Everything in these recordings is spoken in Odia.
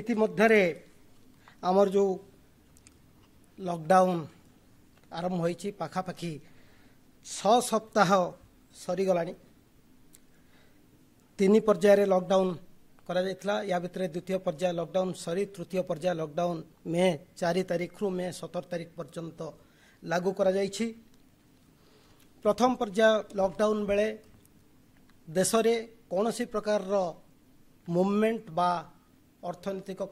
ইতিমধ্যে আমর জো লকডাউন আরম্ভ হইছি পাখা পাখি 6 সপ্তাহ সারি গলানি তিনি পর্যায় রে লকডাউন করা হইছিল ইয়া ভিতরে দ্বিতীয় পর্যায় লকডাউন সারি তৃতীয় পর্যায় লকডাউন মে 4 তারিখ রু মে 17 তারিখ পর্যন্ত লাগু করা যাইছি প্রথম পর্যায় লকডাউন বেলে দেশরে কোনসি প্রকারর মুভমেন্ট বা ଅର୍ଥନୈତିକ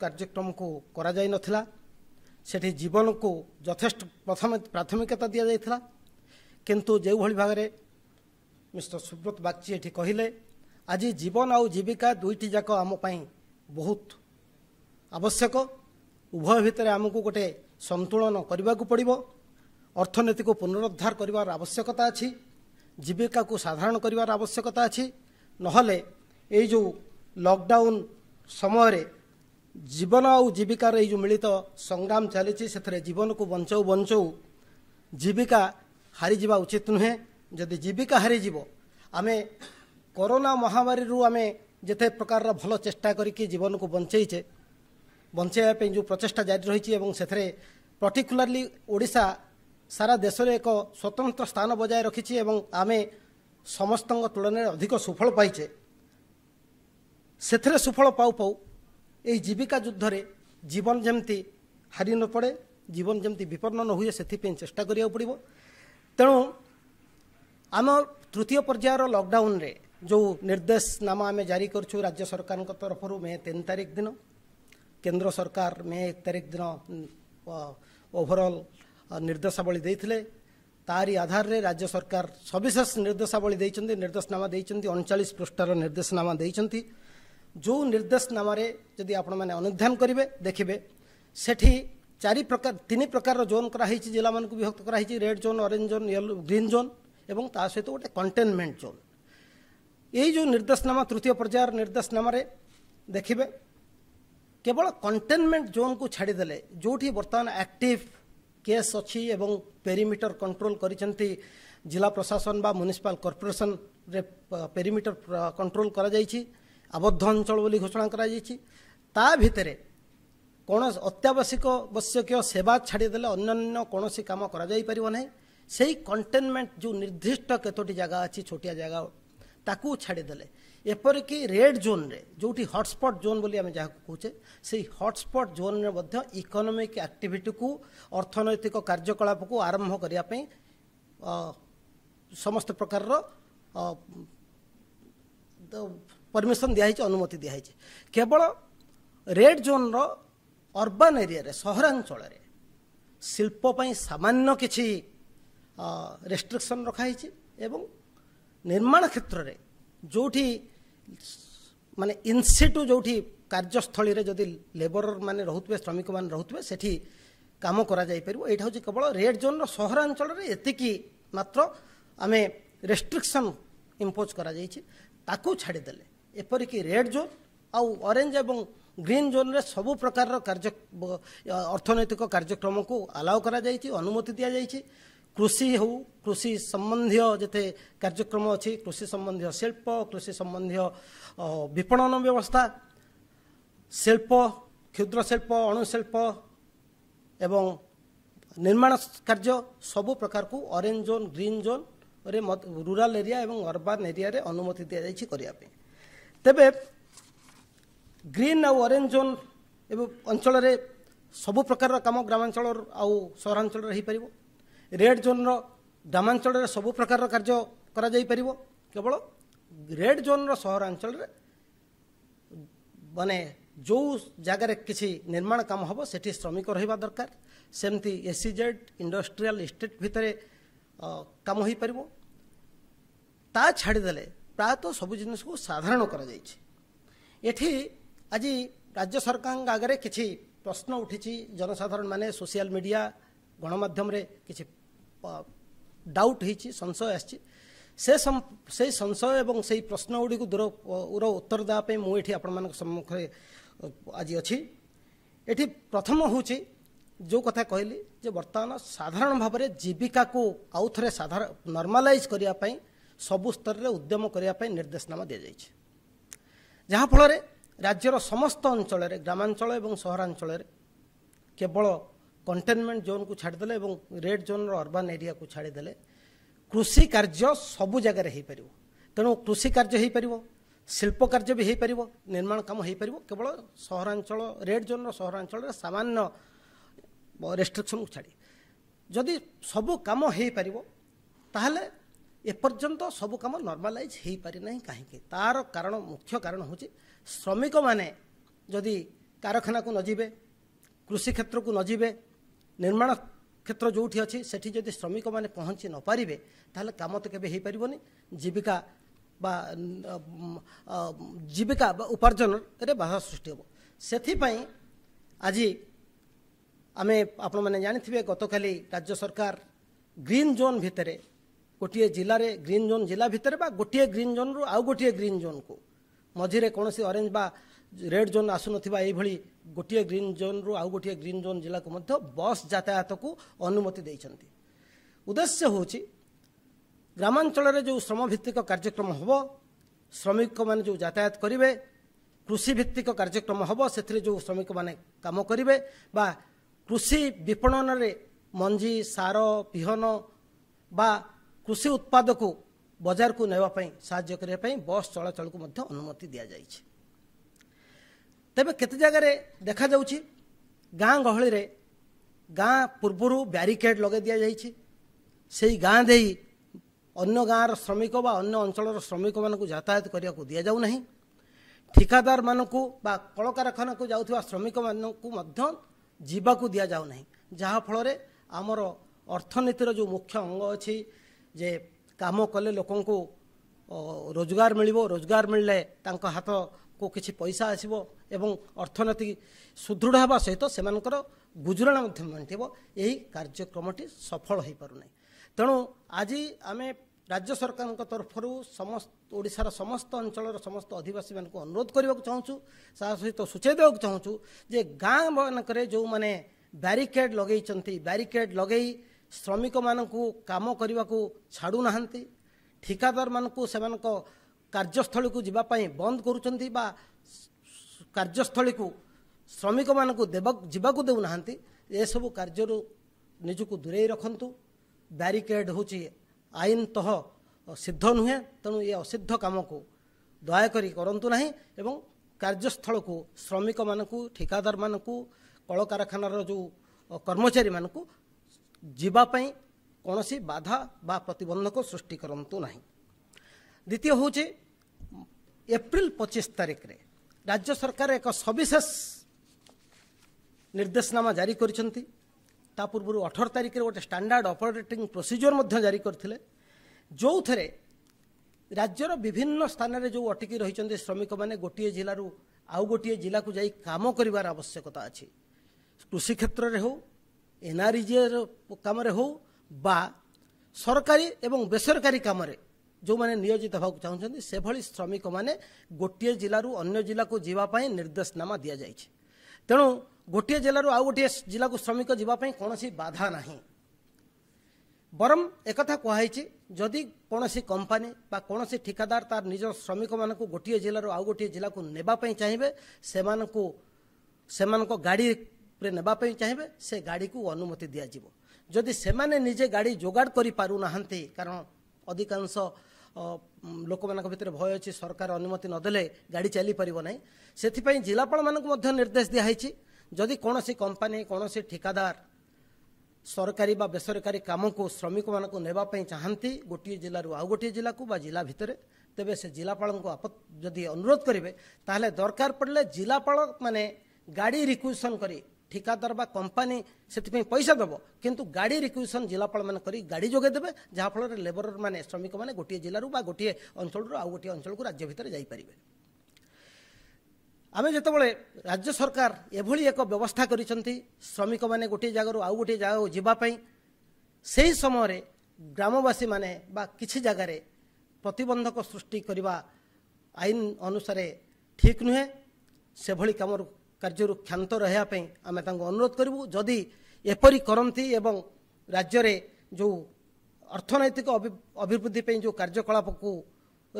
କାର୍ଯ୍ୟକ୍ରମକୁ କରାଯାଇ ନଥିଲା ସେଠି ଜୀବନକୁ ଯଥେଷ୍ଟ ପ୍ରଥମେ ପ୍ରାଥମିକତା ଦିଆଯାଇଥିଲା କିନ୍ତୁ ଯେଉଁଭଳି ଭାବରେ ମିଷ୍ଟର ସୁବ୍ରତ ବାଗଚି ଏଠି କହିଲେ ଆଜି ଜୀବନ ଆଉ ଜୀବିକା ଦୁଇଟି ଯାକ ଆମ ପାଇଁ ବହୁତ ଆବଶ୍ୟକ ଉଭୟ ଭିତରେ ଆମକୁ ଗୋଟିଏ ସନ୍ତୁଳନ କରିବାକୁ ପଡ଼ିବ ଅର୍ଥନୀତିକୁ ପୁନରୁଦ୍ଧାର କରିବାର ଆବଶ୍ୟକତା ଅଛି ଜୀବିକାକୁ ସାଧାରଣ କରିବାର ଆବଶ୍ୟକତା ଅଛି ନହେଲେ ଏଇ ଯେଉଁ ଲକ୍ଡାଉନ୍ ସମୟରେ ଜୀବନ ଆଉ ଜୀବିକାର ଏଇ ଯେଉଁ ମିଳିତ ସଂଗ୍ରାମ ଚାଲିଛି ସେଥିରେ ଜୀବନକୁ ବଞ୍ଚଉ ବଞ୍ଚଉ ଜୀବିକା ହାରିଯିବା ଉଚିତ ନୁହେଁ ଯଦି ଜୀବିକା ହାରିଯିବ ଆମେ କରୋନା ମହାମାରୀରୁ ଆମେ ଯେତେ ପ୍ରକାରର ଭଲ ଚେଷ୍ଟା କରିକି ଜୀବନକୁ ବଞ୍ଚେଇଛେ ବଞ୍ଚେଇବା ପାଇଁ ଯେଉଁ ପ୍ରଚେଷ୍ଟା ଜାରି ରହିଛି ଏବଂ ସେଥିରେ ପର୍ଟିକୁଲାର୍ଲି ଓଡ଼ିଶା ସାରା ଦେଶରେ ଏକ ସ୍ୱତନ୍ତ୍ର ସ୍ଥାନ ବଜାୟ ରଖିଛି ଏବଂ ଆମେ ସମସ୍ତଙ୍କ ତୁଳନାରେ ଅଧିକ ସୁଫଳ ପାଇଛେ ସେଥିରେ ସୁଫଳ ପାଉ ପାଉ ଏହି ଜୀବିକା ଯୁଦ୍ଧରେ ଜୀବନ ଯେମିତି ହାରି ନ ପଡ଼େ ଜୀବନ ଯେମିତି ବିପନ୍ନ ନ ହୁଏ ସେଥିପାଇଁ ଚେଷ୍ଟା କରିବାକୁ ପଡ଼ିବ ତେଣୁ ଆମ ତୃତୀୟ ପର୍ଯ୍ୟାୟର ଲକଡାଉନରେ ଯେଉଁ ନିର୍ଦ୍ଦେଶନାମା ଆମେ ଜାରି କରୁଛୁ ରାଜ୍ୟ ସରକାରଙ୍କ ତରଫରୁ ମେ ତିନି ତାରିଖ ଦିନ କେନ୍ଦ୍ର ସରକାର ମେ ଏକ ତାରିଖ ଦିନ ଓଭରଅଲ୍ ନିର୍ଦ୍ଦେଶାବଳୀ ଦେଇଥିଲେ ତାରି ଆଧାରରେ ରାଜ୍ୟ ସରକାର ସବିଶେଷ ନିର୍ଦ୍ଦେଶାବଳୀ ଦେଇଛନ୍ତି ନିର୍ଦ୍ଦେଶନାମା ଦେଇଛନ୍ତି ଅଣଚାଳିଶ ପୃଷ୍ଠାର ନିର୍ଦ୍ଦେଶନାମା ଦେଇଛନ୍ତି ଯେଉଁ ନିର୍ଦ୍ଦେଶନାମାରେ ଯଦି ଆପଣମାନେ ଅନୁଧ୍ୟାନ କରିବେ ଦେଖିବେ ସେଠି ଚାରି ପ୍ରକାର ତିନି ପ୍ରକାରର ଜୋନ୍ କରାହେଇଛି ଜିଲ୍ଲାମାନଙ୍କୁ ବିଭକ୍ତ କରାହେଇଛି red zone orange zone yellow green zone ଏବଂ ତା ସହିତ ଗୋଟେ କଣ୍ଟେନମେଣ୍ଟ ଜୋନ୍ ଏଇ ଯେଉଁ ନିର୍ଦ୍ଦେଶନାମା ତୃତୀୟ ପର୍ଯ୍ୟାୟର ନିର୍ଦ୍ଦେଶନାମାରେ ଦେଖିବେ କେବଳ କଣ୍ଟେନମେଣ୍ଟ ଜୋନ୍କୁ ଛାଡ଼ିଦେଲେ ଯେଉଁଠି ବର୍ତ୍ତମାନ ଆକ୍ଟିଭ୍ କେସ୍ ଅଛି ଏବଂ ପେରିମିଟର କଣ୍ଟ୍ରୋଲ କରିଛନ୍ତି ଜିଲ୍ଲା ପ୍ରଶାସନ ବା ମ୍ୟୁନିସିପାଲ କର୍ପୋରେସନରେ ପେରିମିଟର କଣ୍ଟ୍ରୋଲ କରାଯାଇଛି ଆବଦ୍ଧ ଅଞ୍ଚଳ ବୋଲି ଘୋଷଣା କରାଯାଇଛି ତା ଭିତରେ କୌଣସି ଅତ୍ୟାବଶ୍ୟକ ଆବଶ୍ୟକୀୟ ସେବା ଛାଡ଼ିଦେଲେ ଅନ୍ୟାନ୍ୟ କୌଣସି କାମ କରାଯାଇପାରିବ ନାହିଁ ସେଇ କଣ୍ଟେନମେଣ୍ଟ ଯେଉଁ ନିର୍ଦ୍ଦିଷ୍ଟ କେତୋଟି ଜାଗା ଅଛି ଛୋଟିଆ ଜାଗା ତାକୁ ଛାଡ଼ିଦେଲେ ଏପରିକି ରେଡ୍ ଜୋନ୍ରେ ଯେଉଁଠି ହଟ୍ସ୍ପଟ୍ ଜୋନ୍ ବୋଲି ଆମେ ଯାହାକୁ କହୁଛେ ସେଇ ହଟ୍ସ୍ପଟ୍ ଜୋନ୍ରେ ମଧ୍ୟ ଇକୋନୋମିକ୍ ଆକ୍ଟିଭିଟିକୁ ଅର୍ଥନୈତିକ କାର୍ଯ୍ୟକଳାପକୁ ଆରମ୍ଭ କରିବା ପାଇଁ ସମସ୍ତ ପ୍ରକାରର परमिशन दिया अनुमति दिया केवल रेड जोन रो अर्बन एरिया सहरांचल रे শিল্প পাই সামান্য কিছু রেস্ট্রিকশন রখা হয়েছে এবং নির্মাণ ক্ষেত্রে যেটি মানে ইনসিটু যেটি কার্যস্থলী যদি লেবর মানে রুথে শ্রমিক মানে রুথে সেটি কাম করা যাইপার এইটা হচ্ছে কেবল রেড জোন্র সহরাঞ্চলের এতিকি মাত্র আমি রেস্ট্রিকশন ইম্পোজ করা যাইছে তাকে ছাড়িদেলে ଏପରିକି ରେଡ୍ ଜୋନ୍ ଆଉ ଅରେଞ୍ଜ ଏବଂ ଗ୍ରୀନ୍ ଜୋନ୍ରେ ସବୁ ପ୍ରକାରର କାର୍ଯ୍ୟ ଅର୍ଥନୈତିକ କାର୍ଯ୍ୟକ୍ରମକୁ ଆଲାଓ କରାଯାଇଛି ଅନୁମତି ଦିଆଯାଇଛି କୃଷି ହେଉ କୃଷି ସମ୍ବନ୍ଧୀୟ ଯେତେ କାର୍ଯ୍ୟକ୍ରମ ଅଛି କୃଷି ସମ୍ବନ୍ଧୀୟ ଶିଳ୍ପ କୃଷି ସମ୍ବନ୍ଧୀୟ ବିପଣନ ବ୍ୟବସ୍ଥା ଶିଳ୍ପ କ୍ଷୁଦ୍ର ଶିଳ୍ପ ଅଣୁଶିଳ୍ପ ଏବଂ ନିର୍ମାଣ କାର୍ଯ୍ୟ ସବୁ ପ୍ରକାରକୁ ଅରେଞ୍ଜ ଜୋନ୍ ଗ୍ରୀନ୍ ଜୋନ୍ରେ ରୁରାଲ୍ ଏରିଆ ଏବଂ ଅର୍ବାନ୍ ଏରିଆରେ ଅନୁମତି ଦିଆଯାଇଛି କରିବା ପାଇଁ ତେବେ ଗ୍ରୀନ୍ ଆଉ ଅରେଞ୍ଜ ଜୋନ୍ ଏବେ ଅଞ୍ଚଳରେ ସବୁ ପ୍ରକାରର କାମ ଗ୍ରାମାଞ୍ଚଳରୁ ଆଉ ସହରାଞ୍ଚଳରେ ହୋଇପାରିବ ରେଡ୍ ଜୋନ୍ର ଗ୍ରାମାଞ୍ଚଳରେ ସବୁ ପ୍ରକାରର କାର୍ଯ୍ୟ କରାଯାଇପାରିବ କେବଳ ରେଡ୍ ଜୋନ୍ର ସହରାଞ୍ଚଳରେ ମାନେ ଯେଉଁ ଜାଗାରେ କିଛି ନିର୍ମାଣ କାମ ହେବ ସେଠି ଶ୍ରମିକ ରହିବା ଦରକାର ସେମିତି ଏସିଜେଡ୍ ଇଣ୍ଡଷ୍ଟ୍ରିଆଲ ଇଷ୍ଟେଟ୍ ଭିତରେ କାମ ହୋଇପାରିବ ତା ଛାଡ଼ିଦେଲେ ପ୍ରାୟତଃ ସବୁ ଜିନିଷକୁ ସାଧାରଣ କରାଯାଇଛି ଏଠି ଆଜି ରାଜ୍ୟ ସରକାରଙ୍କ ଆଗରେ କିଛି ପ୍ରଶ୍ନ ଉଠିଛି ଜନସାଧାରଣମାନେ ସୋସିଆଲ ମିଡ଼ିଆ ଗଣମାଧ୍ୟମରେ କିଛି ଡାଉଟ୍ ହେଇଛି ସଂଶୟ ଆସିଛି ସେ ସେଇ ସଂଶୟ ଏବଂ ସେଇ ପ୍ରଶ୍ନଗୁଡ଼ିକୁ ଦୂରର ଉତ୍ତର ଦେବା ପାଇଁ ମୁଁ ଏଠି ଆପଣମାନଙ୍କ ସମ୍ମୁଖରେ ଆଜି ଅଛି ଏଠି ପ୍ରଥମ ହେଉଛି ଯେଉଁ କଥା କହିଲି ଯେ ବର୍ତ୍ତମାନ ସାଧାରଣ ଭାବରେ ଜୀବିକାକୁ ଆଉଥରେ ସାଧାରଣ ନର୍ମାଲାଇଜ୍ କରିବା ପାଇଁ ସବୁ ସ୍ତରରେ ଉଦ୍ୟମ କରିବା ପାଇଁ ନିର୍ଦ୍ଦେଶନାମା ଦିଆଯାଇଛି ଯାହାଫଳରେ ରାଜ୍ୟର ସମସ୍ତ ଅଞ୍ଚଳରେ ଗ୍ରାମାଞ୍ଚଳ ଏବଂ ସହରାଞ୍ଚଳରେ କେବଳ କଣ୍ଟେନମେଣ୍ଟ ଜୋନ୍କୁ ଛାଡ଼ିଦେଲେ ଏବଂ ରେଡ୍ ଜୋନ୍ର ଅର୍ବାନ୍ ଏରିଆକୁ ଛାଡ଼ିଦେଲେ କୃଷି କାର୍ଯ୍ୟ ସବୁ ଜାଗାରେ ହୋଇପାରିବ ତେଣୁ କୃଷି କାର୍ଯ୍ୟ ହୋଇପାରିବ ଶିଳ୍ପ କାର୍ଯ୍ୟ ବି ହୋଇପାରିବ ନିର୍ମାଣ କାମ ହୋଇପାରିବ କେବଳ ସହରାଞ୍ଚଳ ରେଡ୍ ଜୋନ୍ର ସହରାଞ୍ଚଳରେ ସାମାନ୍ୟ ରେଷ୍ଟ୍ରିକ୍ସନ୍କୁ ଛାଡ଼ି ଯଦି ସବୁ କାମ ହୋଇପାରିବ ତାହେଲେ এপর্যন্ত সবু কাম নর্মালাইজ হয়ে পারি না কী তার কারণ মুখ্য কারণ হচ্ছে শ্রমিক মানে যদি কারখানাকু নযিবে কৃষিক্ষেত্রকু নজিবে নির্মাণ ক্ষেত্র যেটি অছি সেটি যদি শ্রমিক মানে পৌঁছি নপারে তাহলে কাম তো কেবে হয়ে পারবনি জীবিকা বা জীবিকা বা উপার্জনের বাধা সৃষ্টি হব সে আজ আমি আপনার জাঁথিবে গতকাল রাজ্য সরকার গ্রিন জোন ভিতরে ଗୋଟିଏ ଜିଲ୍ଲାରେ ଗ୍ରୀନ୍ ଜୋନ୍ ଜିଲ୍ଲା ଭିତରେ ବା ଗୋଟିଏ ଗ୍ରୀନ୍ ଜୋନ୍ରୁ ଆଉ ଗୋଟିଏ ଗ୍ରୀନ୍ ଜୋନ୍କୁ ମଝିରେ କୌଣସି ଅରେଞ୍ଜ ବା ରେଡ୍ ଜୋନ୍ ଆସୁନଥିବା ଏଇଭଳି ଗୋଟିଏ ଗ୍ରୀନ୍ ଜୋନ୍ରୁ ଆଉ ଗୋଟିଏ ଗ୍ରୀନ୍ ଜୋନ୍ ଜିଲ୍ଲାକୁ ମଧ୍ୟ ବସ୍ ଯାତାୟାତକୁ ଅନୁମତି ଦେଇଛନ୍ତି ଉଦ୍ଦେଶ୍ୟ ହେଉଛି ଗ୍ରାମାଞ୍ଚଳରେ ଯେଉଁ ଶ୍ରମଭିତ୍ତିକ କାର୍ଯ୍ୟକ୍ରମ ହେବ ଶ୍ରମିକମାନେ ଯେଉଁ ଯାତାୟାତ କରିବେ କୃଷିଭିତ୍ତିକ କାର୍ଯ୍ୟକ୍ରମ ହେବ ସେଥିରେ ଯେଉଁ ଶ୍ରମିକମାନେ କାମ କରିବେ ବା କୃଷି ବିପଣନରେ ମଞ୍ଜି ସାର ବିହନ ବା କୃଷି ଉତ୍ପାଦକୁ ବଜାରକୁ ନେବା ପାଇଁ ସାହାଯ୍ୟ କରିବା ପାଇଁ ବସ୍ ଚଳାଚଳକୁ ମଧ୍ୟ ଅନୁମତି ଦିଆଯାଇଛି ତେବେ କେତେ ଜାଗାରେ ଦେଖାଯାଉଛି ଗାଁ ଗହଳିରେ ଗାଁ ପୂର୍ବରୁ ବ୍ୟାରିକେଡ଼୍ ଲଗାଇ ଦିଆଯାଇଛି ସେହି ଗାଁ ଦେଇ ଅନ୍ୟ ଗାଁର ଶ୍ରମିକ ବା ଅନ୍ୟ ଅଞ୍ଚଳର ଶ୍ରମିକମାନଙ୍କୁ ଯାତାୟତ କରିବାକୁ ଦିଆଯାଉନାହିଁ ଠିକାଦାରମାନଙ୍କୁ ବା କଳକାରଖାନାକୁ ଯାଉଥିବା ଶ୍ରମିକମାନଙ୍କୁ ମଧ୍ୟ ଯିବାକୁ ଦିଆଯାଉନାହିଁ ଯାହାଫଳରେ ଆମର ଅର୍ଥନୀତିର ଯେଉଁ ମୁଖ୍ୟ ଅଙ୍ଗ ଅଛି ଯେ କାମ କଲେ ଲୋକଙ୍କୁ ରୋଜଗାର ମିଳିବ ରୋଜଗାର ମିଳିଲେ ତାଙ୍କ ହାତକୁ କିଛି ପଇସା ଆସିବ ଏବଂ ଅର୍ଥନୀତି ସୁଦୃଢ଼ ହେବା ସହିତ ସେମାନଙ୍କର ଗୁଜୁରାଣ ମଧ୍ୟ ମେଣ୍ଟିବ ଏହି କାର୍ଯ୍ୟକ୍ରମଟି ସଫଳ ହୋଇପାରୁନାହିଁ ତେଣୁ ଆଜି ଆମେ ରାଜ୍ୟ ସରକାରଙ୍କ ତରଫରୁ ସମସ୍ତ ଓଡ଼ିଶାର ସମସ୍ତ ଅଞ୍ଚଳର ସମସ୍ତ ଅଧିବାସୀମାନଙ୍କୁ ଅନୁରୋଧ କରିବାକୁ ଚାହୁଁଛୁ ତା ସହିତ ସୂଚାଇ ଦେବାକୁ ଚାହୁଁଛୁ ଯେ ଗାଁ ମାନଙ୍କରେ ଯେଉଁମାନେ ବ୍ୟାରିକେଡ଼୍ ଲଗେଇଛନ୍ତି ବ୍ୟାରିକେଡ଼୍ ଲଗେଇ ଶ୍ରମିକମାନଙ୍କୁ କାମ କରିବାକୁ ଛାଡ଼ୁନାହାନ୍ତି ଠିକାଦାରମାନଙ୍କୁ ସେମାନଙ୍କ କାର୍ଯ୍ୟସ୍ଥଳୀକୁ ଯିବା ପାଇଁ ବନ୍ଦ କରୁଛନ୍ତି ବା କାର୍ଯ୍ୟସ୍ଥଳୀକୁ ଶ୍ରମିକମାନଙ୍କୁ ଦେବା ଯିବାକୁ ଦେଉନାହାନ୍ତି ଏସବୁ କାର୍ଯ୍ୟରୁ ନିଜକୁ ଦୂରେଇ ରଖନ୍ତୁ ବ୍ୟାରିକେଡ଼୍ ହେଉଛି ଆଇନ ଆଇନତଃ ସିଦ୍ଧ ନୁହେଁ ତେଣୁ ଏ ଅସିଦ୍ଧ କାମକୁ ଦୟାକରି କରନ୍ତୁ ନାହିଁ ଏବଂ କାର୍ଯ୍ୟସ୍ଥଳକୁ ଶ୍ରମିକମାନଙ୍କୁ ଠିକାଦାରମାନଙ୍କୁ କଳକାରଖାନାର ଯେଉଁ କର୍ମଚାରୀମାନଙ୍କୁ ଯିବାପାଇଁ କୌଣସି ବାଧା ବା ପ୍ରତିବନ୍ଧକ ସୃଷ୍ଟି କରନ୍ତୁ ନାହିଁ ଦ୍ୱିତୀୟ ହେଉଛି ଏପ୍ରିଲ ପଚିଶ ତାରିଖରେ ରାଜ୍ୟ ସରକାର ଏକ ସବିଶେଷ ନିର୍ଦ୍ଦେଶନାମା ଜାରି କରିଛନ୍ତି ତା ପୂର୍ବରୁ ଅଠର ତାରିଖରେ ଗୋଟିଏ ଷ୍ଟାଣ୍ଡାର୍ଡ଼ ଅପରେଟିଂ ପ୍ରୋସିଜିଓର ମଧ୍ୟ ଜାରି କରିଥିଲେ ଯେଉଁଥିରେ ରାଜ୍ୟର ବିଭିନ୍ନ ସ୍ଥାନରେ ଯେଉଁ ଅଟକି ରହିଛନ୍ତି ଶ୍ରମିକମାନେ ଗୋଟିଏ ଜିଲ୍ଲାରୁ ଆଉ ଗୋଟିଏ ଜିଲ୍ଲାକୁ ଯାଇ କାମ କରିବାର ଆବଶ୍ୟକତା ଅଛି କୃଷି କ୍ଷେତ୍ରରେ ହେଉ এনআরইজির কামরে হোক বা সরকারি এবং বেসরকারি কামরে ଯେଉଁମାନେ ନିୟୋଜିତ ହେବାକୁ ଚାହୁଁଛନ୍ତି ସେଭଳି ଶ୍ରମିକମାନେ ଗୋଟିଏ ଜିଲ୍ଲାରୁ ଅନ୍ୟ ଜିଲ୍ଲାକୁ ଯିବା ପାଇଁ ନିର୍ଦ୍ଦେଶନାମା ଦିଆଯାଇଛି ତେଣୁ ଗୋଟିଏ ଜିଲ୍ଲାରୁ ଆଉ ଗୋଟିଏ ଜିଲ୍ଲାକୁ ଶ୍ରମିକ ଯିବା ପାଇଁ କୌଣସି ବାଧା ନାହିଁ ବରଂ ଏକଥା କୁହାଯାଇଛି ଯଦି କୌଣସି କମ୍ପାନୀ ବା କୌଣସି ଠିକାଦାର ତାର ନିଜ ଶ୍ରମିକମାନଙ୍କୁ ଗୋଟିଏ ଜିଲ୍ଲାରୁ ଆଉ ଗୋଟିଏ ଜିଲ୍ଲାକୁ ନେବା ପାଇଁ ଚାହିଁବେ ସେମାନଙ୍କୁ ସେମାନଙ୍କ ଗାଡ଼ି ने चाहिए से गाड़ी को अनुमति दिजिव जदि से निजे गाड़ी जोगाड़ करंश लोक मित्र भय अच्छी सरकार अनुमति नदे गाड़ी चली पारना से जिलापा निर्देश दिखाई जदि कौन कंपानी कौन ठिकादार सरकारी बेसरकारी कम को श्रमिक मान ने चाहती गोटे जिलूर आउ गोटे जिला जिला भितर तेज से जिलापा जदि अनुरोध करेंगे तेल दरकार पड़े जिलापा मैंने गाड़ी रिक्वेसन कर ଠିକାଦାର ବା କମ୍ପାନୀ ସେଥିପାଇଁ ପଇସା ଦେବ କିନ୍ତୁ ଗାଡ଼ି ରିକ୍ୟୁସନ୍ ଜିଲ୍ଲାପାଳମାନେ କରି ଗାଡ଼ି ଯୋଗାଇ ଦେବେ ଯାହାଫଳରେ ଲେବରର୍ମାନେ ଶ୍ରମିକମାନେ ଗୋଟିଏ ଜିଲ୍ଲାରୁ ବା ଗୋଟିଏ ଅଞ୍ଚଳରୁ ଆଉ ଗୋଟିଏ ଅଞ୍ଚଳକୁ ରାଜ୍ୟ ଭିତରେ ଯାଇପାରିବେ ଆମେ ଯେତେବେଳେ ରାଜ୍ୟ ସରକାର ଏଭଳି ଏକ ବ୍ୟବସ୍ଥା କରିଛନ୍ତି ଶ୍ରମିକମାନେ ଗୋଟିଏ ଜାଗାରୁ ଆଉ ଗୋଟିଏ ଜାଗାକୁ ଯିବା ପାଇଁ ସେହି ସମୟରେ ଗ୍ରାମବାସୀମାନେ ବା କିଛି ଜାଗାରେ ପ୍ରତିବନ୍ଧକ ସୃଷ୍ଟି କରିବା ଆଇନ ଅନୁସାରେ ଠିକ୍ ନୁହେଁ ସେଭଳି କାମରୁ କାର୍ଯ୍ୟରୁ କ୍ଷାନ୍ତ ରହିବା ପାଇଁ ଆମେ ତାଙ୍କୁ ଅନୁରୋଧ କରିବୁ ଯଦି ଏପରି କରନ୍ତି ଏବଂ ରାଜ୍ୟରେ ଯେଉଁ ଅର୍ଥନୈତିକ ଅଭିବୃଦ୍ଧି ପାଇଁ ଯେଉଁ କାର୍ଯ୍ୟକଳାପକୁ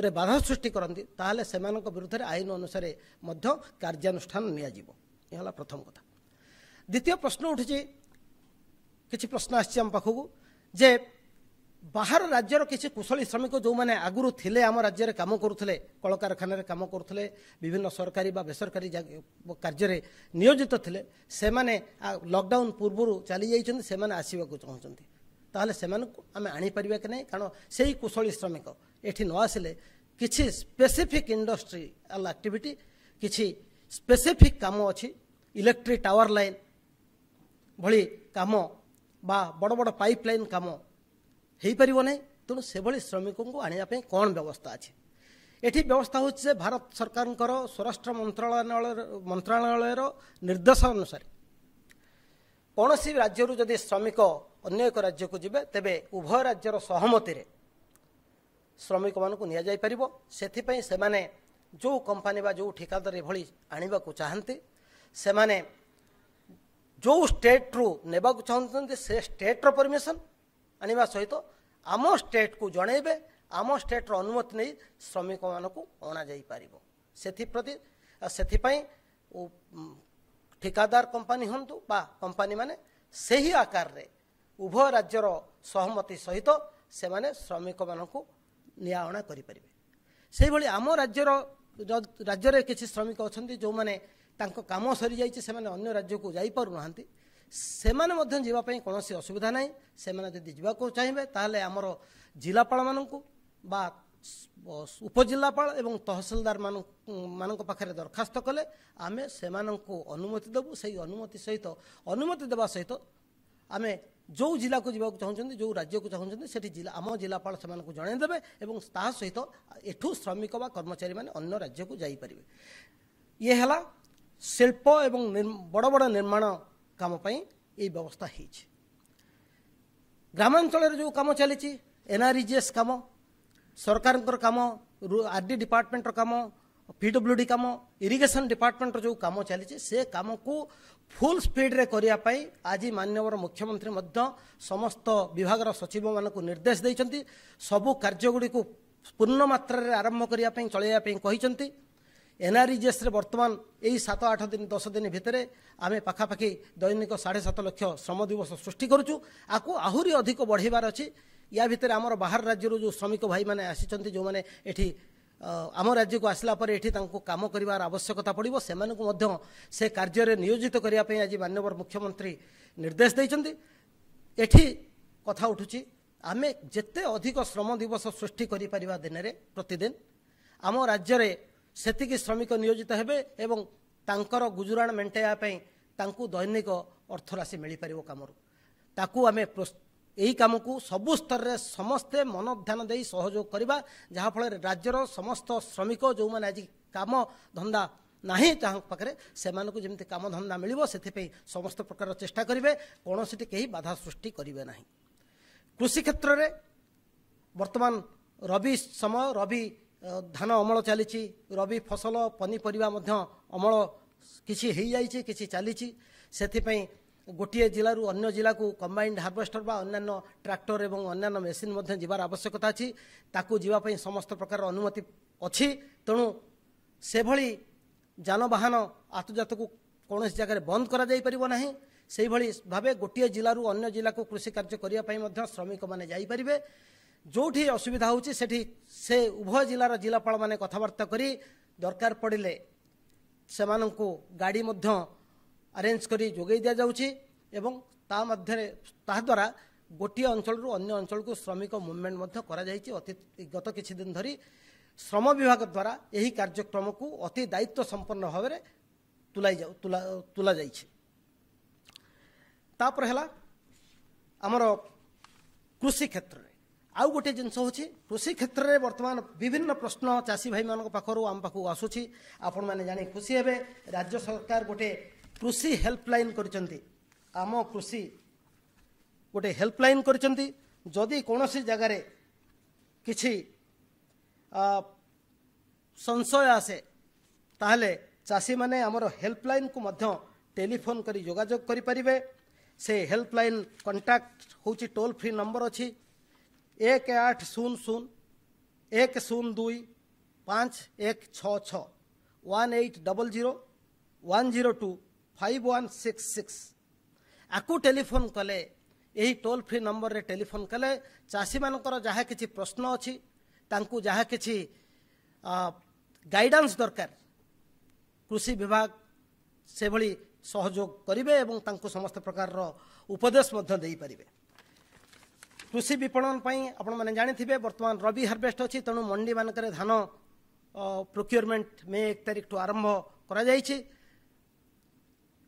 ରେ ବାଧା ସୃଷ୍ଟି କରନ୍ତି ତାହେଲେ ସେମାନଙ୍କ ବିରୁଦ୍ଧରେ ଆଇନ ଅନୁସାରେ ମଧ୍ୟ କାର୍ଯ୍ୟାନୁଷ୍ଠାନ ନିଆଯିବ ଏ ହେଲା ପ୍ରଥମ କଥା ଦ୍ୱିତୀୟ ପ୍ରଶ୍ନ ଉଠିଛି କିଛି ପ୍ରଶ୍ନ ଆସିଛି ଆମ ପାଖକୁ ଯେ ବାହାର ରାଜ୍ୟର କିଛି କୁଶଳୀ ଶ୍ରମିକ ଯେଉଁମାନେ ଆଗରୁ ଥିଲେ ଆମ ରାଜ୍ୟରେ କାମ କରୁଥିଲେ କଳକାରଖାନାରେ କାମ କରୁଥିଲେ ବିଭିନ୍ନ ସରକାରୀ ବା ବେସରକାରୀ କାର୍ଯ୍ୟରେ ନିୟୋଜିତ ଥିଲେ ସେମାନେ ଲକଡାଉନ ପୂର୍ବରୁ ଚାଲିଯାଇଛନ୍ତି ସେମାନେ ଆସିବାକୁ ଚାହୁଁଛନ୍ତି ତାହେଲେ ସେମାନଙ୍କୁ ଆମେ ଆଣିପାରିବା କି ନାହିଁ କାରଣ ସେହି କୁଶଳୀ ଶ୍ରମିକ ଏଠି ନ ଆସିଲେ କିଛି ସ୍ପେସିଫିକ୍ ଇଣ୍ଡଷ୍ଟ୍ରିଆଲ ଆକ୍ଟିଭିଟି କିଛି ସ୍ପେସିଫିକ୍ କାମ ଅଛି ଇଲେକ୍ଟ୍ରିକ୍ ଟାୱାର ଲାଇନ୍ ଭଳି କାମ ବା ବଡ଼ ବଡ଼ ପାଇପ୍ ଲାଇନ୍ କାମ ହେଇପାରିବ ନାହିଁ ତେଣୁ ସେଭଳି ଶ୍ରମିକଙ୍କୁ ଆଣିବା ପାଇଁ କ'ଣ ବ୍ୟବସ୍ଥା ଅଛି ଏଠି ବ୍ୟବସ୍ଥା ହେଉଛି ଯେ ଭାରତ ସରକାରଙ୍କର ସ୍ୱରାଷ୍ଟ୍ର ମନ୍ତ୍ରଣାଳୟ ମନ୍ତ୍ରଣାଳୟର ନିର୍ଦ୍ଦେଶ ଅନୁସାରେ କୌଣସି ରାଜ୍ୟରୁ ଯଦି ଶ୍ରମିକ ଅନ୍ୟ ଏକ ରାଜ୍ୟକୁ ଯିବେ ତେବେ ଉଭୟ ରାଜ୍ୟର ସହମତିରେ ଶ୍ରମିକମାନଙ୍କୁ ନିଆଯାଇପାରିବ ସେଥିପାଇଁ ସେମାନେ ଯେଉଁ କମ୍ପାନୀ ବା ଯେଉଁ ଠିକାଦାର ଏଭଳି ଆଣିବାକୁ ଚାହାନ୍ତି ସେମାନେ ଯେଉଁ ଷ୍ଟେଟ୍ରୁ ନେବାକୁ ଚାହୁଁଛନ୍ତି ସେ ଷ୍ଟେଟ୍ର ପରମିଶନ୍ ଆଣିବା ସହିତ ଆମ ଷ୍ଟେଟ୍କୁ ଜଣାଇବେ ଆମ ଷ୍ଟେଟ୍ର ଅନୁମତି ନେଇ ଶ୍ରମିକମାନଙ୍କୁ ଅଣାଯାଇପାରିବ ସେଥିପ୍ରତି ସେଥିପାଇଁ ଠିକାଦାର କମ୍ପାନୀ ହୁଅନ୍ତୁ ବା କମ୍ପାନୀମାନେ ସେହି ଆକାରରେ ଉଭୟ ରାଜ୍ୟର ସହମତି ସହିତ ସେମାନେ ଶ୍ରମିକମାନଙ୍କୁ ନିଆ ଅଣା କରିପାରିବେ ସେହିଭଳି ଆମ ରାଜ୍ୟର ରାଜ୍ୟରେ କିଛି ଶ୍ରମିକ ଅଛନ୍ତି ଯେଉଁମାନେ ତାଙ୍କ କାମ ସରିଯାଇଛି ସେମାନେ ଅନ୍ୟ ରାଜ୍ୟକୁ ଯାଇପାରୁନାହାନ୍ତି ସେମାନେ ମଧ୍ୟ ଯିବା ପାଇଁ କୌଣସି ଅସୁବିଧା ନାହିଁ ସେମାନେ ଯଦି ଯିବାକୁ ଚାହିଁବେ ତାହେଲେ ଆମର ଜିଲ୍ଲାପାଳମାନଙ୍କୁ ବା ଉପଜିଲ୍ଲାପାଳ ଏବଂ ତହସିଲଦାର ମାନଙ୍କ ପାଖରେ ଦରଖାସ୍ତ କଲେ ଆମେ ସେମାନଙ୍କୁ ଅନୁମତି ଦେବୁ ସେହି ଅନୁମତି ସହିତ ଅନୁମତି ଦେବା ସହିତ ଆମେ ଯେଉଁ ଜିଲ୍ଲାକୁ ଯିବାକୁ ଚାହୁଁଛନ୍ତି ଯେଉଁ ରାଜ୍ୟକୁ ଚାହୁଁଛନ୍ତି ସେଠି ଜିଲ୍ଲା ଆମ ଜିଲ୍ଲାପାଳ ସେମାନଙ୍କୁ ଜଣାଇଦେବେ ଏବଂ ତାହା ସହିତ ଏଠୁ ଶ୍ରମିକ ବା କର୍ମଚାରୀମାନେ ଅନ୍ୟ ରାଜ୍ୟକୁ ଯାଇପାରିବେ ଇଏ ହେଲା ଶିଳ୍ପ ଏବଂ ବଡ଼ ବଡ଼ ନିର୍ମାଣ କାମ ପାଇଁ ଏଇ ବ୍ୟବସ୍ଥା ହେଇଛି ଗ୍ରାମାଞ୍ଚଳରେ ଯେଉଁ କାମ ଚାଲିଛି ଏନ୍ଆର୍ଇଜିଏସ୍ କାମ ସରକାରଙ୍କର କାମ ଆର୍ ଡି ଡିପାର୍ଟମେଣ୍ଟର କାମ ପିଡବ୍ଲ୍ୟୁଡି କାମ ଇରିଗେସନ୍ ଡିପାର୍ଟମେଣ୍ଟର ଯେଉଁ କାମ ଚାଲିଛି ସେ କାମକୁ ଫୁଲ୍ ସ୍ପିଡ଼ରେ କରିବା ପାଇଁ ଆଜି ମାନ୍ୟବର ମୁଖ୍ୟମନ୍ତ୍ରୀ ମଧ୍ୟ ସମସ୍ତ ବିଭାଗର ସଚିବମାନଙ୍କୁ ନିର୍ଦ୍ଦେଶ ଦେଇଛନ୍ତି ସବୁ କାର୍ଯ୍ୟଗୁଡ଼ିକୁ ପୂର୍ଣ୍ଣ ମାତ୍ରାରେ ଆରମ୍ଭ କରିବା ପାଇଁ ଚଳାଇବା ପାଇଁ କହିଛନ୍ତି এনআরইজিএসরে বর্তমান এই সাত আট দিন দশ দিন ভিতরে আমি পাখাপাখি দৈনিক সাড়ে সাত লক্ষ শ্রম দিবস সৃষ্টি করছু আকু আহুরি অধিক বড়াইবার অছি ইয়া ভিতরে আমার বাহার রাজ্যর যে শ্রমিক ভাই মানে আসছেন যে এটি ଆମ ରାଜ୍ୟକୁ ଆସିଲା ପରେ ଏଠି ତାଙ୍କୁ କାମ କରିବାର ଆବଶ୍ୟକତା ପଡ଼ିବ ସେମାନଙ୍କୁ ମଧ୍ୟ ସେ କାର୍ଯ୍ୟରେ ନିୟୋଜିତ କରିବା ପାଇଁ ଆଜି ମାନ୍ୟବର ମୁଖ୍ୟମନ୍ତ୍ରୀ ନିର୍ଦ୍ଦେଶ ଦେଇଛନ୍ତି ଏଠି କଥା ଉଠୁଛି ଆମେ ଯେତେ ଅଧିକ ଶ୍ରମ ଦିବସ ସୃଷ୍ଟି କରିପାରିବା ଦିନରେ ପ୍ରତିଦିନ ସେତିକି ଶ୍ରମିକ ନିୟୋଜିତ ହେବେ ଏବଂ ତାଙ୍କର ଗୁଜୁରାଣ ମେଣ୍ଟାଇବା ପାଇଁ ତାଙ୍କୁ ଦୈନିକ ଅର୍ଥରାଶି ମିଳିପାରିବ କାମରୁ ତାକୁ ଆମେ ଏହି କାମକୁ ସବୁ ସ୍ତରରେ ସମସ୍ତେ ମନ ଧ୍ୟାନ ଦେଇ ସହଯୋଗ କରିବା ଯାହାଫଳରେ ରାଜ୍ୟର ସମସ୍ତ ଶ୍ରମିକ ଯେଉଁମାନେ ଆଜି କାମ ଧନ୍ଦା ନାହିଁ ତାହାଙ୍କ ପାଖରେ ସେମାନଙ୍କୁ ଯେମିତି କାମ ଧନ୍ଦା ମିଳିବ ସେଥିପାଇଁ ସମସ୍ତ ପ୍ରକାର ଚେଷ୍ଟା କରିବେ କୌଣସିଟି କେହି ବାଧା ସୃଷ୍ଟି କରିବେ ନାହିଁ କୃଷି କ୍ଷେତ୍ରରେ ବର୍ତ୍ତମାନ ରବି ସମୟ ରବି ଧାନ ଅମଳ ଚାଲିଛି ରବି ଫସଲ ପନିପରିବା ମଧ୍ୟ ଅମଳ କିଛି ହୋଇଯାଇଛି କିଛି ଚାଲିଛି ସେଥିପାଇଁ ଗୋଟିଏ ଜିଲ୍ଲାରୁ ଅନ୍ୟ ଜିଲ୍ଲାକୁ କମ୍ବାଇଣ୍ଡ ହାର୍ଭେଷ୍ଟର ବା ଅନ୍ୟାନ୍ୟ ଟ୍ରାକ୍ଟର ଏବଂ ଅନ୍ୟାନ୍ୟ ମେସିନ୍ ମଧ୍ୟ ଯିବାର ଆବଶ୍ୟକତା ଅଛି ତାକୁ ଯିବା ପାଇଁ ସମସ୍ତ ପ୍ରକାର ଅନୁମତି ଅଛି ତେଣୁ ସେଭଳି ଯାନବାହାନ ଆତଜାତକୁ କୌଣସି ଜାଗାରେ ବନ୍ଦ କରାଯାଇପାରିବ ନାହିଁ ସେହିଭଳି ଭାବେ ଗୋଟିଏ ଜିଲ୍ଲାରୁ ଅନ୍ୟ ଜିଲ୍ଲାକୁ କୃଷି କାର୍ଯ୍ୟ କରିବା ପାଇଁ ମଧ୍ୟ ଶ୍ରମିକମାନେ ଯାଇପାରିବେ ଯେଉଁଠି ଅସୁବିଧା ହେଉଛି ସେଠି ସେ ଉଭୟ ଜିଲ୍ଲାର ଜିଲ୍ଲାପାଳମାନେ କଥାବାର୍ତ୍ତା କରି ଦରକାର ପଡ଼ିଲେ ସେମାନଙ୍କୁ ଗାଡ଼ି ମଧ୍ୟ ଆରେଞ୍ଜ କରି ଯୋଗାଇ ଦିଆଯାଉଛି ଏବଂ ତା ମଧ୍ୟରେ ତାହାଦ୍ୱାରା ଗୋଟିଏ ଅଞ୍ଚଳରୁ ଅନ୍ୟ ଅଞ୍ଚଳକୁ ଶ୍ରମିକ ମୁଭମେଣ୍ଟ ମଧ୍ୟ କରାଯାଇଛି ଅତି ଗତ କିଛି ଦିନ ଧରି ଶ୍ରମ ବିଭାଗ ଦ୍ୱାରା ଏହି କାର୍ଯ୍ୟକ୍ରମକୁ ଅତି ଦାୟିତ୍ୱ ସମ୍ପନ୍ନ ଭାବରେ ତୁଲାଇ ତୁଲା ତୁଲାଯାଇଛି ତାପରେ ହେଲା ଆମର କୃଷି କ୍ଷେତ୍ରରେ ଆଉ ଗୋଟିଏ ଜିନିଷ ହେଉଛି କୃଷି କ୍ଷେତ୍ରରେ ବର୍ତ୍ତମାନ ବିଭିନ୍ନ ପ୍ରଶ୍ନ ଚାଷୀ ଭାଇମାନଙ୍କ ପାଖରୁ ଆମ ପାଖକୁ ଆସୁଛି ଆପଣମାନେ ଜାଣି ଖୁସି ହେବେ ରାଜ୍ୟ ସରକାର ଗୋଟିଏ କୃଷି ହେଲ୍ପଲାଇନ୍ କରିଛନ୍ତି ଆମ କୃଷି ଗୋଟିଏ ହେଲ୍ପଲାଇନ୍ କରିଛନ୍ତି ଯଦି କୌଣସି ଜାଗାରେ କିଛି ସଂଶୟ ଆସେ ତାହେଲେ ଚାଷୀମାନେ ଆମର ହେଲ୍ପଲାଇନ୍କୁ ମଧ୍ୟ ଟେଲିଫୋନ୍ କରି ଯୋଗାଯୋଗ କରିପାରିବେ ସେ ହେଲ୍ପଲାଇନ୍ କଣ୍ଟାକ୍ଟ ହେଉଛି ଟୋଲ୍ ଫ୍ରି ନମ୍ବର ଅଛି এক আট শূন্য শূন্য এক শূন্য দুই পাঁচ এক ছ ছ one eight double zero one zero two five one six six আকু টেলিফোন কলে এই টোল ফ্রি নম্বরের টেলিফোন কলে চাষী চাষীমানকর যা কিছু প্রশ্ন অছি তাঙ্কু কিছু গাইডান্স দরকার কৃষি বিভাগ সেভাবে সহযোগ করবে এবং তাঙ্কু সমস্ত প্রকারর উপদেশ মধ্য দেইপারিবে କୃଷି ବିପଣନ ପାଇଁ ଆପଣମାନେ ଜାଣିଥିବେ ବର୍ତ୍ତମାନ ରବି ହାର୍ଭେଷ୍ଟ ଅଛି ତେଣୁ ମଣ୍ଡିମାନଙ୍କରେ ଧାନ ପ୍ରୋକ୍ୟୁରମେଣ୍ଟ ମେ ଏକ ତାରିଖଠୁ ଆରମ୍ଭ କରାଯାଇଛି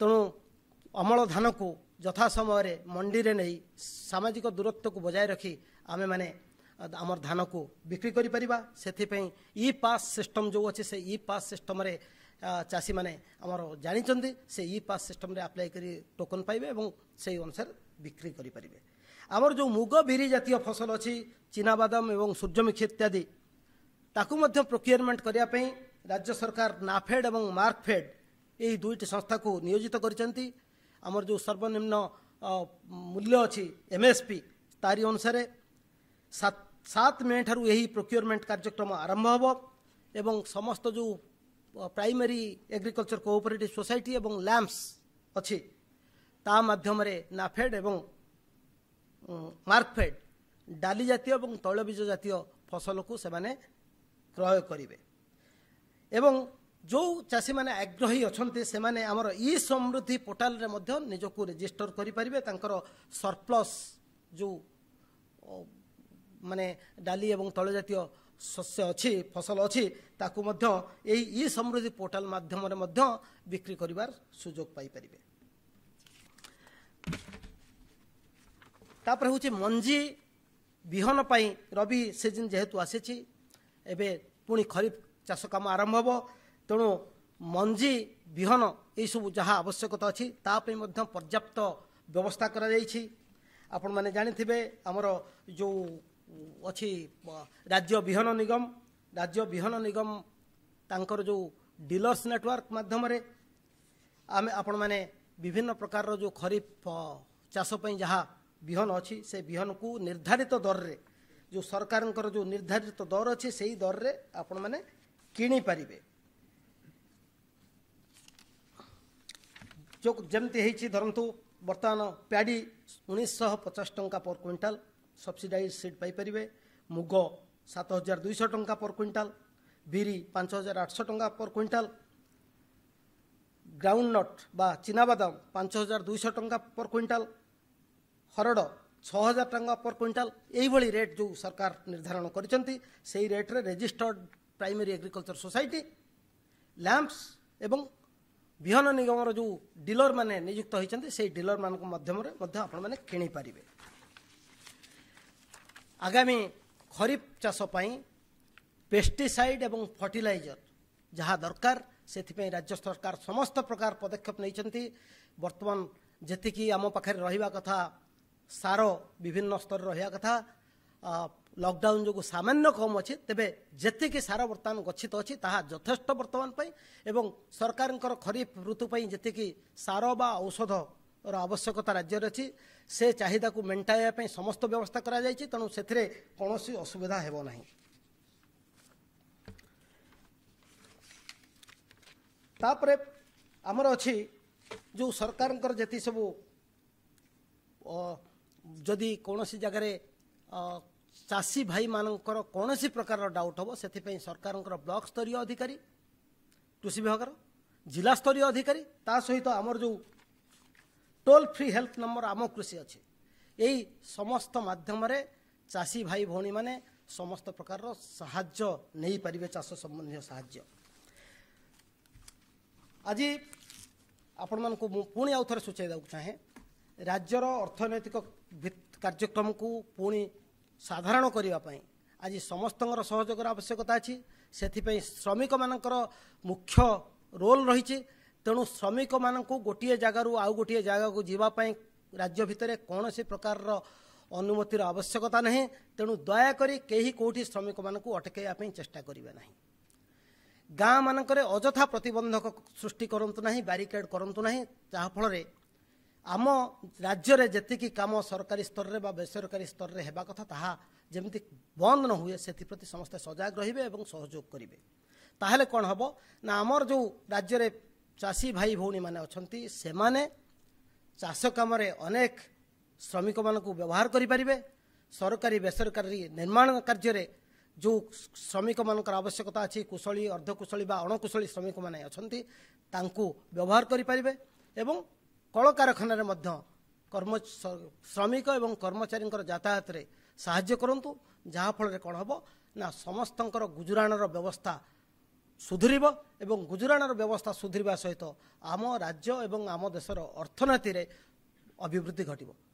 ତେଣୁ ଅମଳ ଧାନକୁ ଯଥା ସମୟରେ ମଣ୍ଡିରେ ନେଇ ସାମାଜିକ ଦୂରତ୍ୱକୁ ବଜାୟ ରଖି ଆମେମାନେ ଆମର ଧାନକୁ ବିକ୍ରି କରିପାରିବା ସେଥିପାଇଁ ଇ ପାସ୍ ସିଷ୍ଟମ୍ ଯେଉଁ ଅଛି ସେ ଇ ପାସ୍ ସିଷ୍ଟମ୍ରେ ଚାଷୀମାନେ ଆମର ଜାଣିଛନ୍ତି ସେ ଇ ପାସ୍ ସିଷ୍ଟମ୍ରେ ଆପ୍ଲାଏ କରି ଟୋକନ୍ ପାଇବେ ଏବଂ ସେହି ଅନୁସାରେ ବିକ୍ରି କରିପାରିବେ ଆମର ଯେଉଁ ମୁଗ ବିରି ଜାତୀୟ ଫସଲ ଅଛି ଚିନାବାଦାମ ଏବଂ ସୂର୍ଯ୍ୟମୁଖୀ ଇତ୍ୟାଦି ତାକୁ ମଧ୍ୟ ପ୍ରୋକ୍ୟୁରମେଣ୍ଟ କରିବା ପାଇଁ ରାଜ୍ୟ ସରକାର ନାଫେଡ୍ ଏବଂ ମାର୍କଫେଡ୍ ଏହି ଦୁଇଟି ସଂସ୍ଥାକୁ ନିୟୋଜିତ କରିଛନ୍ତି ଆମର ଯେଉଁ ସର୍ବନିମ୍ନ ମୂଲ୍ୟ ଅଛି ଏମ୍ଏସ୍ପି ତାରି ଅନୁସାରେ ସାତ ମେ ଠାରୁ ଏହି ପ୍ରୋକ୍ୟୁରମେଣ୍ଟ କାର୍ଯ୍ୟକ୍ରମ ଆରମ୍ଭ ହେବ ଏବଂ ସମସ୍ତ ଯେଉଁ ପ୍ରାଇମେରୀ ଏଗ୍ରିକଲଚର କୋଅପରେଟିଭ୍ ସୋସାଇଟି ଏବଂ ଲ୍ୟାମ୍ପସ୍ ଅଛି ତା ମାଧ୍ୟମରେ ନାଫେଡ୍ ଏବଂ মার্কফেড ডালি জাতীয় এবং তৈলবীজ জাতীয় ফসলକୁ ସେମାନେ କ୍ରୟ କରିବେ ଏବଂ ଯେଉଁ ଚାଷୀମାନେ ଆଗ୍ରହୀ ଅଛନ୍ତି ସେମାନେ ଆମର ଇ ସମୃଦ୍ଧି ପୋର୍ଟାଲରେ ମଧ୍ୟ ନିଜକୁ ରେଜିଷ୍ଟର କରିପାରିବେ ତାଙ୍କର ସରପ୍ଲସ୍ ଯେଉଁ ମାନେ ଡାଲି ଏବଂ ତୈଳଜାତୀୟ ଶସ୍ୟ ଅଛି ଫସଲ ଅଛି ତାକୁ ମଧ୍ୟ ଏଇ ଇ ସମୃଦ୍ଧି ପୋର୍ଟାଲ ମାଧ୍ୟମରେ ମଧ୍ୟ ବିକ୍ରି କରିବାର ସୁଯୋଗ ପାଇପାରିବେ তাপরে হচ্ছে মঞ্জি বিহন পাই রবি সিজন যেহেতু আসিছি এবে পুঁ খরিফ চাষ কাম আরম্ভ হব তেমন মঞ্জি বিহন এইসব যা আবশ্যকতা অছি তাপরে মধ্যে পর্যাপ্ত ব্যবস্থা করা যাইছি আপন মানে জানিথিবে আমার যে অছি রাজ্য বিহন নিগম রাজ্য বিহন নিগম তাঙ্কর যে ডিলর্স নেটওয়ার্ক মাধ্যমে আমি আপন মানে বিভিন্ন প্রকার যে খরিফ চাষ পাই যাহা ବିହନ ଅଛି ସେ ବିହନକୁ ନିର୍ଦ୍ଧାରିତ ଦରରେ ଯେଉଁ ସରକାରଙ୍କର ଯେଉଁ ନିର୍ଦ୍ଧାରିତ ଦର ଅଛି ସେଇ ଦରରେ ଆପଣମାନେ କିଣିପାରିବେ ଯେଉଁ ଯେମିତି ହେଇଛି ଧରନ୍ତୁ ବର୍ତ୍ତମାନ ପ୍ୟାଡ଼ି ଉଣେଇଶହ ପଚାଶ ଟଙ୍କା ପର କ୍ୱିଣ୍ଟାଲ ସବସିଡାଇଜ୍ ସିଟ୍ ପାଇପାରିବେ ମୁଗ ସାତ ହଜାର ଦୁଇଶହ ଟଙ୍କା ପର କ୍ୱିଣ୍ଟାଲ ବିରି ପାଞ୍ଚ ହଜାର ଆଠଶହ ଟଙ୍କା ପର କ୍ୱିଣ୍ଟାଲ ଗ୍ରାଉଣ୍ଡନଟ୍ ବା ଚିନାବାଦାମ ପାଞ୍ଚ ହଜାର ଦୁଇଶହ ଟଙ୍କା ପର କ୍ୱିଣ୍ଟାଲ ହରଡ଼ ଛଅ ହଜାର ଟଙ୍କା ପର୍ କ୍ୱିଣ୍ଟାଲ୍ ଏଇଭଳି ରେଟ୍ ଯେଉଁ ସରକାର ନିର୍ଦ୍ଧାରଣ କରିଛନ୍ତି ସେଇ ରେଟ୍ରେ registered primary agriculture society LAMPS ଏବଂ ବିହନ ନିଗମର ଯେଉଁ ଡିଲର୍ମାନେ ନିଯୁକ୍ତ ହୋଇଛନ୍ତି ସେଇ ଡିଲର୍ମାନଙ୍କ ମାଧ୍ୟମରେ ମଧ୍ୟ ଆପଣମାନେ କିଣିପାରିବେ ଆଗାମୀ ଖରିଫ ଚାଷ ପାଇଁ ପେଷ୍ଟିସାଇଡ୍ ଏବଂ ଫର୍ଟିଲାଇଜର ଯାହା ଦରକାର ସେଥିପାଇଁ ରାଜ୍ୟ ସରକାର ସମସ୍ତ ପ୍ରକାର ପଦକ୍ଷେପ ନେଇଛନ୍ତି ବର୍ତ୍ତମାନ ଯେତିକି ଆମ ପାଖରେ ରହିବା କଥା ସାର ବିଭିନ୍ନ ସ୍ତରରେ ରହିବା କଥା ଲକ୍ଡାଉନ୍ ଯୋଗୁଁ ସାମାନ୍ୟ କମ୍ ଅଛି ତେବେ ଯେତିକି ସାର ବର୍ତ୍ତମାନ ଗଚ୍ଛିତ ଅଛି ତାହା ଯଥେଷ୍ଟ ବର୍ତ୍ତମାନ ପାଇଁ ଏବଂ ସରକାରଙ୍କର ଖରିଫ ଋତୁ ପାଇଁ ଯେତିକି ସାର ବା ଔଷଧର ଆବଶ୍ୟକତା ରାଜ୍ୟରେ ଅଛି ସେ ଚାହିଦାକୁ ମେଣ୍ଟାଇବା ପାଇଁ ସମସ୍ତ ବ୍ୟବସ୍ଥା କରାଯାଇଛି ତେଣୁ ସେଥିରେ କୌଣସି ଅସୁବିଧା ହେବ ନାହିଁ ତାପରେ ଆମର ଅଛି ଯେଉଁ ସରକାରଙ୍କର ଯେତିକି ସବୁ जदि कौन जगार चाषी भाई मानकर कौन प्रकार डाउट हम से सरकार ब्लक स्तर अधिकारी कृषि विभाग जिला स्तर अधिकारी सहित तो आमर जो टोल फ्री हेल्प नंबर आम कृषि अच्छे यही समस्त मध्यम चाषी भाई भौणी मैंने समस्त प्रकार सापर चाष संबंधी साज आज आपण मूँ पुणी आउ थे सूचाई देखे राज्यर अर्थनैतिक କାର୍ଯ୍ୟକ୍ରମକୁ ପୁଣି ସାଧାରଣ କରିବା ପାଇଁ ଆଜି ସମସ୍ତଙ୍କର ସହଯୋଗର ଆବଶ୍ୟକତା ଅଛି ସେଥିପାଇଁ ଶ୍ରମିକମାନଙ୍କର ମୁଖ୍ୟ ରୋଲ୍ ରହିଛି ତେଣୁ ଶ୍ରମିକମାନଙ୍କୁ ଗୋଟିଏ ଜାଗାରୁ ଆଉ ଗୋଟିଏ ଜାଗାକୁ ଯିବା ପାଇଁ ରାଜ୍ୟ ଭିତରେ କୌଣସି ପ୍ରକାରର ଅନୁମତିର ଆବଶ୍ୟକତା ନାହିଁ ତେଣୁ ଦୟାକରି କେହି କେଉଁଠି ଶ୍ରମିକମାନଙ୍କୁ ଅଟକାଇବା ପାଇଁ ଚେଷ୍ଟା କରିବେ ନାହିଁ ଗାଁମାନଙ୍କରେ ଅଯଥା ପ୍ରତିବନ୍ଧକ ସୃଷ୍ଟି କରନ୍ତୁ ନାହିଁ ବ୍ୟାରିକେଡ଼୍ କରନ୍ତୁ ନାହିଁ ଯାହାଫଳରେ ଆମ ରାଜ୍ୟରେ ଯେତିକି କାମ ସରକାରୀ ସ୍ତରରେ ବା ବେସରକାରୀ ସ୍ତରରେ ହେବା କଥା ତାହା ଯେମିତି ବନ୍ଦ ନ ହୁଏ ସେଥିପ୍ରତି ସମସ୍ତେ ସଜାଗ ରହିବେ ଏବଂ ସହଯୋଗ କରିବେ ତାହେଲେ କ'ଣ ହେବ ନା ଆମର ଯେଉଁ ରାଜ୍ୟରେ ଚାଷୀ ଭାଇ ଭଉଣୀମାନେ ଅଛନ୍ତି ସେମାନେ ଚାଷ କାମରେ ଅନେକ ଶ୍ରମିକମାନଙ୍କୁ ବ୍ୟବହାର କରିପାରିବେ ସରକାରୀ ବେସରକାରୀ ନିର୍ମାଣ କାର୍ଯ୍ୟରେ ଯେଉଁ ଶ୍ରମିକମାନଙ୍କର ଆବଶ୍ୟକତା ଅଛି କୁଶଳୀ ଅର୍ଦ୍ଧକୁଶଳୀ ବା ଅଣକୁଶଳୀ ଶ୍ରମିକମାନେ ଅଛନ୍ତି ତାଙ୍କୁ ବ୍ୟବହାର କରିପାରିବେ ଏବଂ କଳକାରଖାନାରେ ମଧ୍ୟ କର୍ମ ଶ୍ରମିକ ଏବଂ କର୍ମଚାରୀଙ୍କର ଯାତାୟାତରେ ସାହାଯ୍ୟ କରନ୍ତୁ ଯାହାଫଳରେ କ'ଣ ହେବ ନା ସମସ୍ତଙ୍କର ଗୁଜୁରାଣର ବ୍ୟବସ୍ଥା ସୁଧୁରିବ ଏବଂ ଗୁଜୁରାଣର ବ୍ୟବସ୍ଥା ସୁଧୁରିବା ସହିତ ଆମ ରାଜ୍ୟ ଏବଂ ଆମ ଦେଶର ଅର୍ଥନୀତିରେ ଅଭିବୃଦ୍ଧି ଘଟିବ